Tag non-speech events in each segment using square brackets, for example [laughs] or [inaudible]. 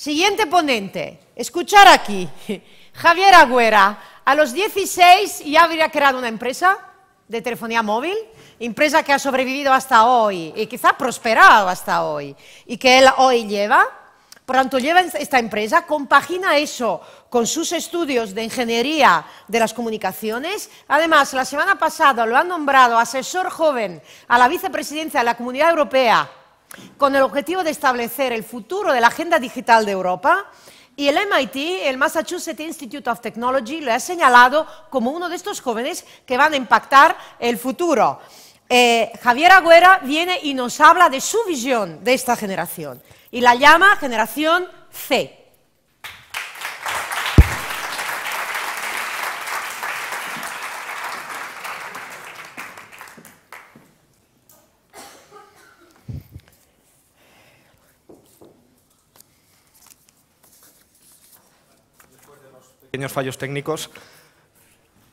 Siguiente ponente, escuchar aquí, Javier Agüera. A los 16 ya habría creado una empresa de telefonía móvil, empresa que ha sobrevivido hasta hoy y quizá prosperado hasta hoy y que él hoy lleva. Por tanto, lleva esta empresa, compagina eso con sus estudios de ingeniería de las comunicaciones. Además, la semana pasada lo han nombrado asesor joven a la vicepresidencia de la Comunidad Europea con el objetivo de establecer el futuro de la agenda digital de Europa y el MIT, el Massachusetts Institute of Technology, lo ha señalado como uno de estos jóvenes que van a impactar el futuro. Eh, Javier Agüera viene y nos habla de su visión de esta generación y la llama generación C. pequeños fallos técnicos.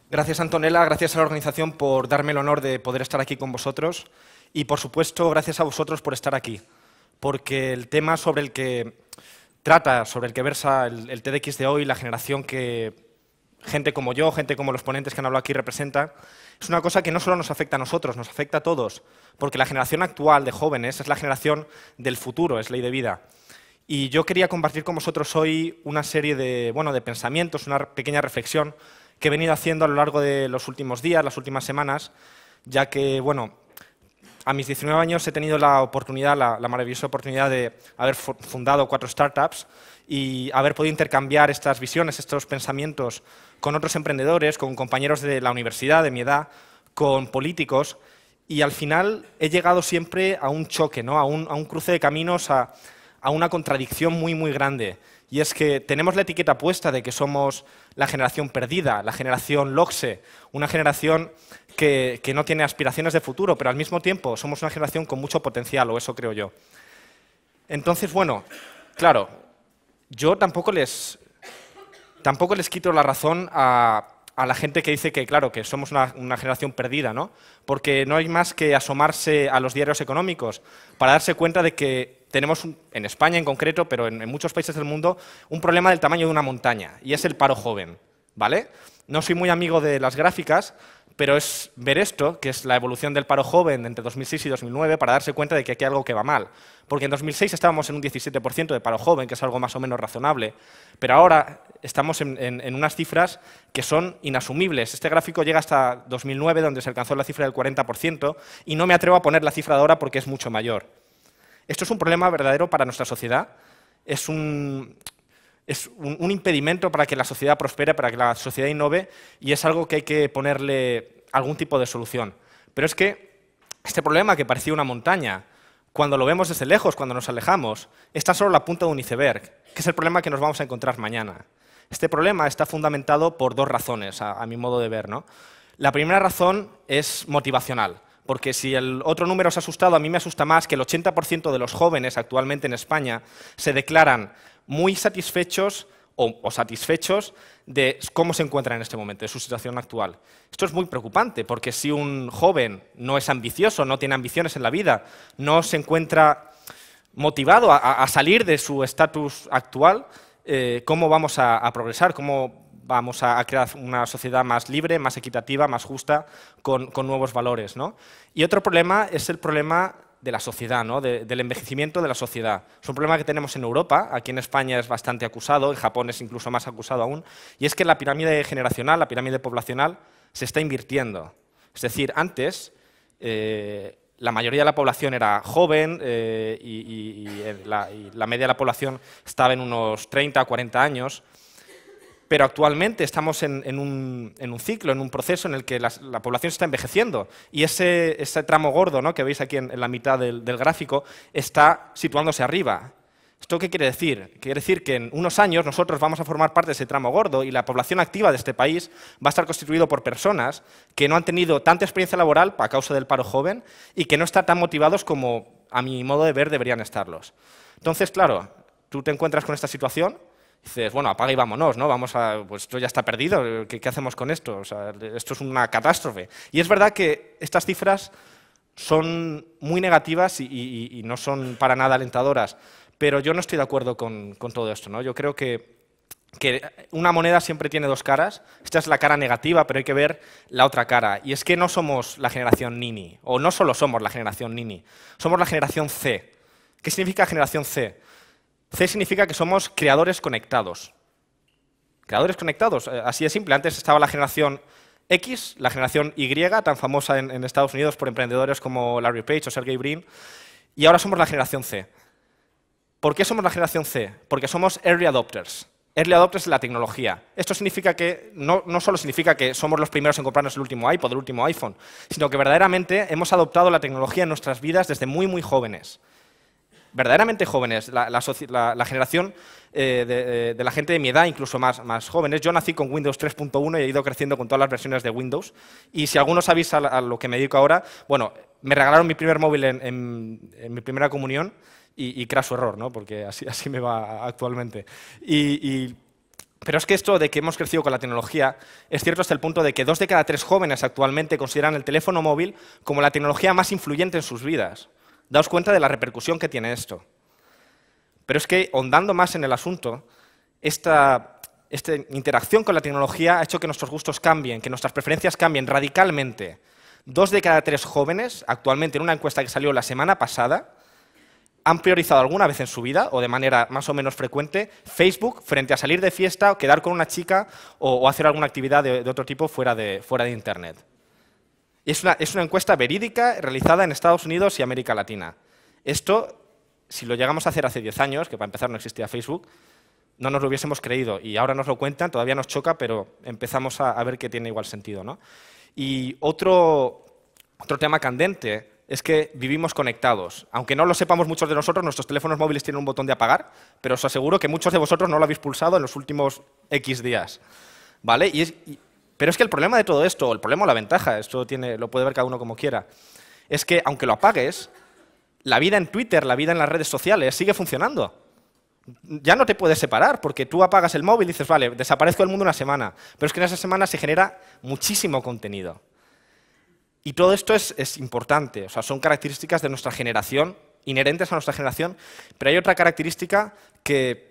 Gracias Antonella, gracias a la organización por darme el honor de poder estar aquí con vosotros y por supuesto gracias a vosotros por estar aquí, porque el tema sobre el que trata, sobre el que versa el, TEDx TDX de hoy, la generación que gente como yo, gente como los ponentes que han hablado aquí representa, es una cosa que no solo nos afecta a nosotros, nos afecta a todos, porque la generación actual de jóvenes es la generación del futuro, es ley de vida. Y yo quería compartir con vosotros hoy una serie de, bueno, de pensamientos, una pequeña reflexión que he venido haciendo a lo largo de los últimos días, las últimas semanas, ya que, bueno, a mis 19 años he tenido la oportunidad, la, maravillosa oportunidad de haber fundado cuatro startups y haber podido intercambiar estas visiones, estos pensamientos con otros emprendedores, con compañeros de la universidad, de mi edad, con políticos. Y al final he llegado siempre a un choque, ¿no? a, un, a un cruce de caminos, a, a una contradicción muy, muy grande. Y es que tenemos la etiqueta puesta de que somos la generación perdida, la generación LOXE, una generación que, no tiene aspiraciones de futuro, pero al mismo tiempo somos una generación con mucho potencial, o eso creo yo. Entonces, bueno, claro, yo tampoco les, tampoco les quito la razón a, la gente que dice que, claro, que somos una, una, generación perdida, ¿no? Porque no hay más que asomarse a los diarios económicos para darse cuenta de que tenemos en España en concreto, pero en, muchos países del mundo, un problema del tamaño de una montaña, y es el paro joven. ¿vale? No soy muy amigo de las gráficas, pero es ver esto, que es la evolución del paro joven entre 2006 y 2009, para darse cuenta de que aquí hay algo que va mal. Porque en 2006 estábamos en un 17% de paro joven, que es algo más o menos razonable, pero ahora estamos en, en, unas cifras que son inasumibles. Este gráfico llega hasta 2009, donde se alcanzó la cifra del 40%, y no me atrevo a poner la cifra de ahora porque es mucho mayor. Esto es un problema verdadero para nuestra sociedad, es un, impedimento para que la sociedad prospere, para que la sociedad innove, y es algo que hay que ponerle algún tipo de solución. Pero es que este problema que parecía una montaña, cuando lo vemos desde lejos, cuando nos alejamos, está solo la punta de un iceberg, que es el problema que nos vamos a encontrar mañana. Este problema está fundamentado por dos razones, a, a mi modo de ver. ¿no? La primera razón es motivacional porque si el otro número os ha asustado, a mí me asusta más que el 80% de los jóvenes actualmente en España se declaran muy satisfechos o, satisfechos de cómo se encuentran en este momento, de su situación actual. Esto es muy preocupante, porque si un joven no es ambicioso, no tiene ambiciones en la vida, no se encuentra motivado a, salir de su estatus actual, eh, ¿cómo vamos a, a progresar? ¿Cómo vamos a, crear una sociedad más libre, más equitativa, más justa, con, nuevos valores. ¿no? Y otro problema es el problema de la sociedad, ¿no? del envejecimiento de la sociedad. Es un problema que tenemos en Europa, aquí en España es bastante acusado, en Japón es incluso más acusado aún, y es que la pirámide generacional, la pirámide poblacional, se está invirtiendo. Es decir, antes eh, la mayoría de la población era joven eh, y, eh, la, y, la, media de la población estaba en unos 30 o 40 años, pero actualmente estamos en, un, ciclo, en un proceso en el que la, población está envejeciendo y ese, tramo gordo ¿no? que veis aquí en, la mitad del, gráfico está situándose arriba. ¿Esto qué quiere decir? Quiere decir que en unos años nosotros vamos a formar parte de ese tramo gordo y la población activa de este país va a estar constituido por personas que no han tenido tanta experiencia laboral a causa del paro joven y que no están tan motivados como a mi modo de ver deberían estarlos. Entonces, claro, tú te encuentras con esta situación dices, bueno, apaga y vámonos, ¿no? Vamos a, pues, esto ya está perdido, ¿qué, hacemos con esto? esto es una catástrofe. Y es verdad que estas cifras son muy negativas y, no son para nada alentadoras, pero yo no estoy de acuerdo con, todo esto, ¿no? Yo creo que, que una moneda siempre tiene dos caras. Esta es la cara negativa, pero hay que ver la otra cara. Y es que no somos la generación Nini, o no solo somos la generación Nini, somos la generación C. ¿Qué significa generación C? C significa que somos creadores conectados. Creadores conectados, eh, así es simple. Antes estaba la generación X, la generación Y, tan famosa en, Estados Unidos por emprendedores como Larry Page o Sergey Brin, y ahora somos la generación C. ¿Por qué somos la generación C? Porque somos early adopters. Early adopters de la tecnología. Esto significa que no, no, solo significa que somos los primeros en comprarnos el último iPod, el último iPhone, sino que verdaderamente hemos adoptado la tecnología en nuestras vidas desde muy, muy jóvenes verdaderamente jóvenes, la, generación eh, eh, de, la gente de mi edad, incluso más, jóvenes. Yo nací con Windows 3.1 y he ido creciendo con todas las versiones de Windows. Y si alguno sabéis a, lo que me dedico ahora, bueno, me regalaron mi primer móvil en, mi primera comunión y, y craso error, ¿no? porque así, [laughs] así me va actualmente. pero es que esto de que hemos crecido con la tecnología es cierto hasta el punto de que dos de cada tres jóvenes actualmente consideran el teléfono móvil como la tecnología más influyente en sus vidas. Daos cuenta de la repercusión que tiene esto. Pero es que, hondando más en el asunto, esta, interacción con la tecnología ha hecho que nuestros gustos cambien, que nuestras preferencias cambien radicalmente. Dos de cada tres jóvenes, actualmente en una encuesta que salió la semana pasada, han priorizado alguna vez en su vida, o de manera más o menos frecuente, Facebook frente a salir de fiesta, quedar con una chica o, hacer alguna actividad de, otro tipo fuera de Internet. Es una, encuesta verídica realizada en Estados Unidos y América Latina. Esto, si lo llegamos a hacer hace 10 años, que para empezar no existía Facebook, no nos lo hubiésemos creído. Y ahora nos lo cuentan, todavía nos choca, pero empezamos a, ver que tiene igual sentido. ¿no? Y otro, tema candente es que vivimos conectados. Aunque no lo sepamos muchos de nosotros, nuestros teléfonos móviles tienen un botón de apagar, pero os aseguro que muchos de vosotros no lo habéis pulsado en los últimos X días. ¿Vale? Pero es que el problema de todo esto, el problema o la ventaja, esto tiene, lo puede ver cada uno como quiera, es que aunque lo apagues, la vida en Twitter, la vida en las redes sociales sigue funcionando. Ya no te puedes separar, porque tú apagas el móvil y dices, vale, desaparezco del mundo una semana. Pero es que en esa semana se genera muchísimo contenido. Y todo esto es, es importante, o sea, son características de nuestra generación, inherentes a nuestra generación, pero hay otra característica que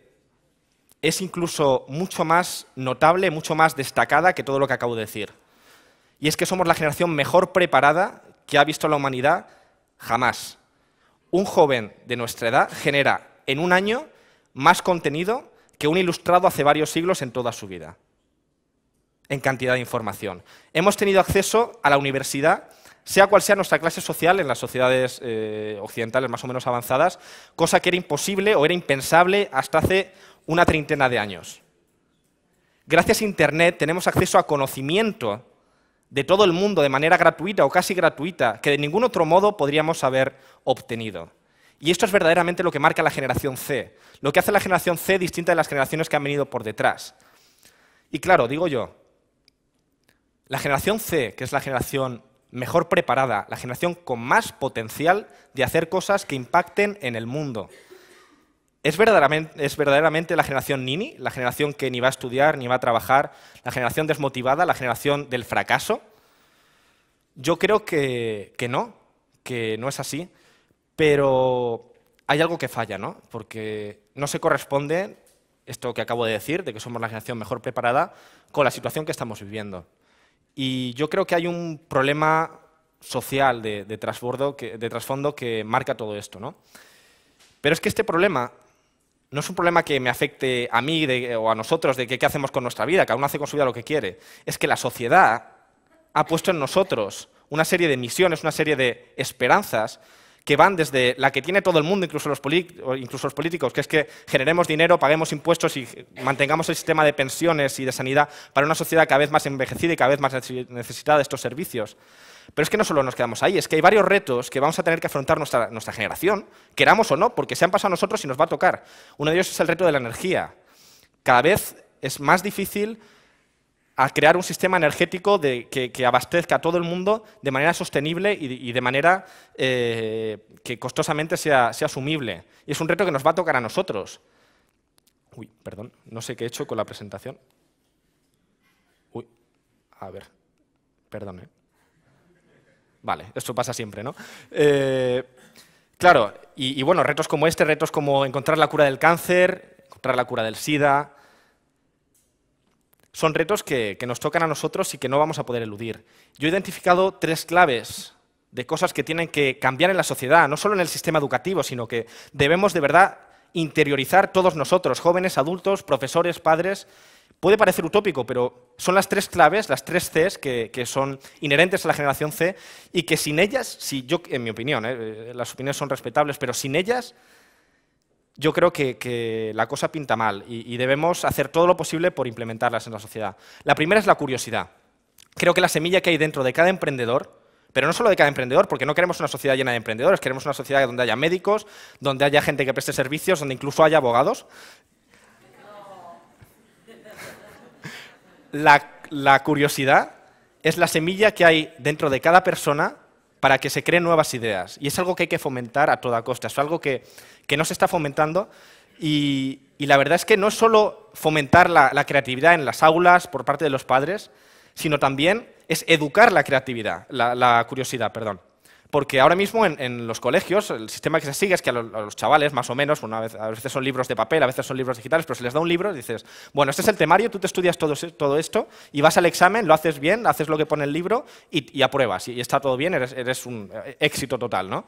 es incluso mucho más notable, mucho más destacada que todo lo que acabo de decir. Y es que somos la generación mejor preparada que ha visto la humanidad jamás. Un joven de nuestra edad genera en un año más contenido que un ilustrado hace varios siglos en toda su vida, en cantidad de información. Hemos tenido acceso a la universidad sea cual sea nuestra clase social en las sociedades eh, occidentales más o menos avanzadas, cosa que era imposible o era impensable hasta hace una treintena de años. Gracias a Internet tenemos acceso a conocimiento de todo el mundo de manera gratuita o casi gratuita, que de ningún otro modo podríamos haber obtenido. Y esto es verdaderamente lo que marca la generación C, lo que hace la generación C distinta de las generaciones que han venido por detrás. Y claro, digo yo, la generación C, que es la generación mejor preparada, la generación con más potencial de hacer cosas que impacten en el mundo. ¿Es verdaderamente, la generación Nini, la generación que ni va a estudiar, ni va a trabajar, la generación desmotivada, la generación del fracaso? Yo creo que, que no, que no es así, pero hay algo que falla, ¿no? Porque no se corresponde esto que acabo de decir, de que somos la generación mejor preparada, con la situación que estamos viviendo. Y yo creo que hay un problema social de, trasfondo, que, marca todo esto. ¿no? Pero es que este problema no es un problema que me afecte a mí o a nosotros de qué hacemos con nuestra vida, cada uno hace con su vida lo que quiere. Es que la sociedad ha puesto en nosotros una serie de misiones, una serie de esperanzas que van desde la que tiene todo el mundo, incluso los, incluso los políticos, que es que generemos dinero, paguemos impuestos y mantengamos el sistema de pensiones y de sanidad para una sociedad cada vez más envejecida y cada vez más necesitada de estos servicios. Pero es que no solo nos quedamos ahí, es que hay varios retos que vamos a tener que afrontar nuestra, nuestra generación, queramos o no, porque se han pasado a nosotros y nos va a tocar. Uno de ellos es el reto de la energía. Cada vez es más difícil a crear un sistema energético de, que, abastezca a todo el mundo de manera sostenible y, de manera eh, que costosamente sea, asumible. Y es un reto que nos va a tocar a nosotros. Uy, perdón, no sé qué he hecho con la presentación. Uy, a ver, perdón. Eh. Vale, esto pasa siempre, ¿no? Eh, claro, y bueno, retos como este, retos como encontrar la cura del cáncer, encontrar la cura del SIDA, son retos que, nos tocan a nosotros y que no vamos a poder eludir. Yo he identificado tres claves de cosas que tienen que cambiar en la sociedad, no solo en el sistema educativo, sino que debemos de verdad interiorizar todos nosotros, jóvenes, adultos, profesores, padres. Puede parecer utópico, pero son las tres claves, las tres Cs que, son inherentes a la generación C y que sin ellas, si yo, en mi opinión, eh, eh, las opiniones son respetables, pero sin ellas yo creo que, la cosa pinta mal y, debemos hacer todo lo posible por implementarlas en la sociedad. La primera es la curiosidad. Creo que la semilla que hay dentro de cada emprendedor, pero no solo de cada emprendedor, porque no queremos una sociedad llena de emprendedores, queremos una sociedad donde haya médicos, donde haya gente que preste servicios, donde incluso haya abogados. la curiosidad es la semilla que hay dentro de cada persona para que se creen nuevas ideas. Y es algo que hay que fomentar a toda costa, es algo que, no se está fomentando. Y, la verdad es que no es solo fomentar la, creatividad en las aulas por parte de los padres, sino también es educar la creatividad, la curiosidad, perdón porque ahora mismo en, los colegios el sistema que se sigue es que a los, chavales, más o menos, una vez, a veces son libros de papel, a veces son libros digitales, pero se les da un libro y dices, bueno, este es el temario, tú te estudias todo, esto y vas al examen, lo haces bien, haces lo que pone el libro y, apruebas, y, está todo bien, eres, un eh, éxito total, ¿no?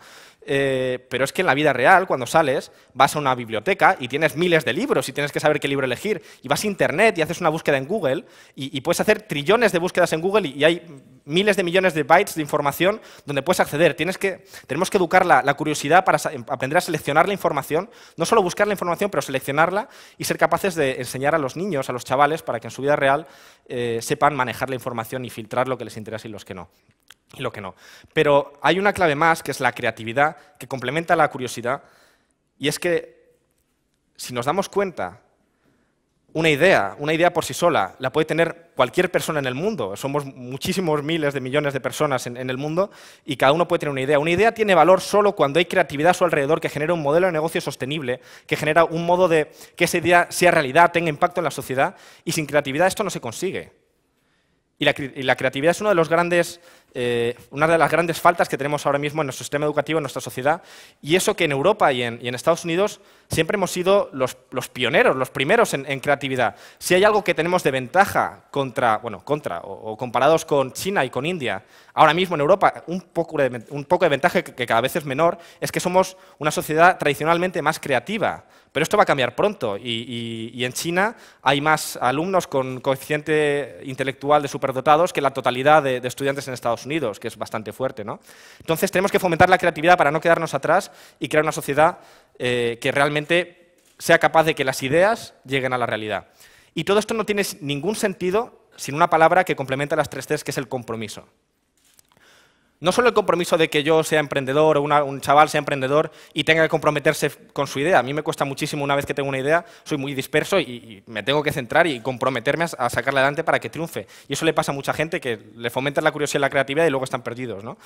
Eh, pero es que en la vida real, cuando sales, vas a una biblioteca y tienes miles de libros y tienes que saber qué libro elegir, y vas a Internet y haces una búsqueda en Google, y, puedes hacer trillones de búsquedas en Google y hay miles de millones de bytes de información donde puedes acceder que, tenemos que educar la, curiosidad para aprender a seleccionar la información, no solo buscar la información, pero seleccionarla y ser capaces de enseñar a los niños, a los chavales, para que en su vida real eh, sepan manejar la información y filtrar lo que les interesa y los que no y lo que no. Pero hay una clave más, que es la creatividad, que complementa la curiosidad, y es que si nos damos cuenta una idea, una idea por sí sola, la puede tener cualquier persona en el mundo. Somos muchísimos miles de millones de personas en, el mundo y cada uno puede tener una idea. Una idea tiene valor solo cuando hay creatividad a su alrededor que genera un modelo de negocio sostenible, que genera un modo de que esa idea sea realidad, tenga impacto en la sociedad y sin creatividad esto no se consigue. Y la, y la creatividad es uno de los grandes eh, una de las grandes faltas que tenemos ahora mismo en nuestro sistema educativo, en nuestra sociedad, y eso que en Europa y en, Estados Unidos siempre hemos sido los, pioneros, los primeros en, creatividad. Si hay algo que tenemos de ventaja contra, bueno, contra, o, comparados con China y con India, ahora mismo en Europa un poco de, un poco de ventaja que, cada vez es menor, es que somos una sociedad tradicionalmente más creativa, pero esto va a cambiar pronto y, en China hay más alumnos con coeficiente intelectual de superdotados que la totalidad de, de estudiantes en Estados Unidos, que es bastante fuerte. ¿no? Entonces tenemos que fomentar la creatividad para no quedarnos atrás y crear una sociedad eh, que realmente sea capaz de que las ideas lleguen a la realidad. Y todo esto no tiene ningún sentido sin una palabra que complementa las tres Cs, que es el compromiso. No solo el compromiso de que yo sea emprendedor o un chaval sea emprendedor y tenga que comprometerse con su idea. A mí me cuesta muchísimo una vez que tengo una idea, soy muy disperso y, me tengo que centrar y comprometerme a, sacarla adelante para que triunfe. Y eso le pasa a mucha gente que le fomenta la curiosidad y la creatividad y luego están perdidos. ¿no?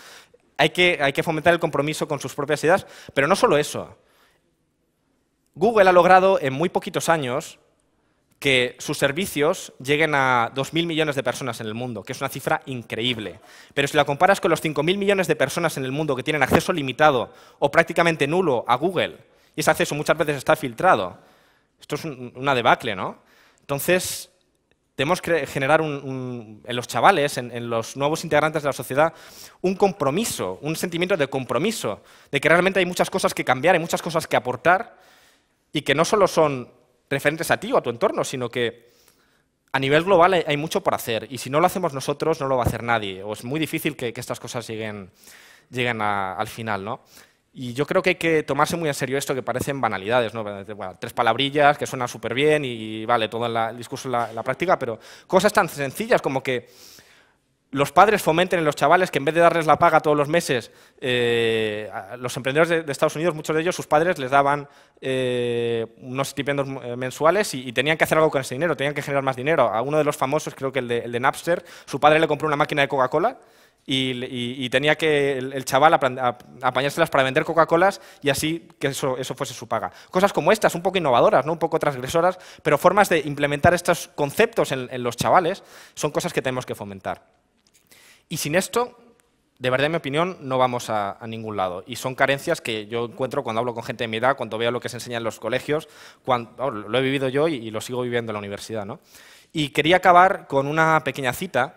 hay que fomentar el compromiso con sus propias ideas, pero no solo eso. Google ha logrado en muy poquitos años que sus servicios lleguen a 2.000 millones de personas en el mundo, que es una cifra increíble. Pero si la comparas con los 5.000 millones de personas en el mundo que tienen acceso limitado o prácticamente nulo a Google, y ese acceso muchas veces está filtrado, esto es una debacle, ¿no? Entonces, tenemos que generar en los chavales, en, en, los nuevos integrantes de la sociedad, un compromiso, un sentimiento de compromiso, de que realmente hay muchas cosas que cambiar, hay muchas cosas que aportar, y que no solo son referentes a ti o a tu entorno, sino que a nivel global hay, mucho por hacer y si no lo hacemos nosotros no lo va a hacer nadie o es muy difícil que, estas cosas lleguen, lleguen al final. ¿no? Y yo creo que hay que tomarse muy en serio esto que parecen banalidades, ¿no? tres palabrillas que suenan súper bien y, vale, todo el discurso en la práctica, pero cosas tan sencillas como que los padres fomenten en los chavales que en vez de darles la paga todos los meses, eh, los emprendedores de, Estados Unidos, muchos de ellos, sus padres les daban eh, unos estipendios eh, mensuales y, tenían que hacer algo con ese dinero, tenían que generar más dinero. A uno de los famosos, creo que el de, Napster, su padre le compró una máquina de Coca-Cola y, tenía que el, chaval apañárselas para vender Coca-Colas y así que eso, fuese su paga. Cosas como estas, un poco innovadoras, ¿no? un poco transgresoras, pero formas de implementar estos conceptos en, en los chavales son cosas que tenemos que fomentar. Y sin esto, de verdad, en mi opinión, no vamos a, ningún lado. Y son carencias que yo encuentro cuando hablo con gente de mi edad, cuando veo lo que se enseña en los colegios, cuando, oh, lo he vivido yo y, lo sigo viviendo en la universidad. ¿no? Y quería acabar con una pequeña cita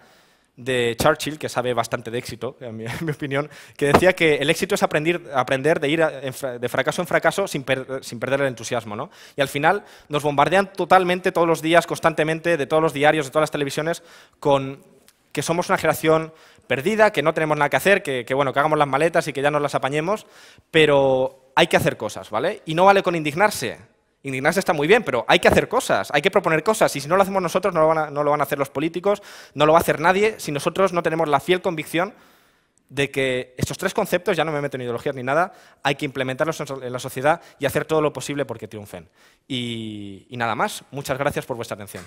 de Churchill, que sabe bastante de éxito, en mi, [laughs] opinión, que decía que el éxito es aprender, aprender de ir de fracaso en fracaso sin, sin perder el entusiasmo. ¿no? Y al final nos bombardean totalmente todos los días, constantemente, de todos los diarios, de todas las televisiones, con que somos una generación perdida, que no tenemos nada que hacer, que, bueno, que hagamos las maletas y que ya nos las apañemos, pero hay que hacer cosas, ¿vale? Y no vale con indignarse. Indignarse está muy bien, pero hay que hacer cosas, hay que proponer cosas, y si no lo hacemos nosotros, no lo van a, hacer los políticos, no lo va a hacer nadie, si nosotros no tenemos la fiel convicción de que estos tres conceptos, ya no me meto en ideologías ni nada, hay que implementarlos en la sociedad y hacer todo lo posible porque triunfen. y nada más, muchas gracias por vuestra atención.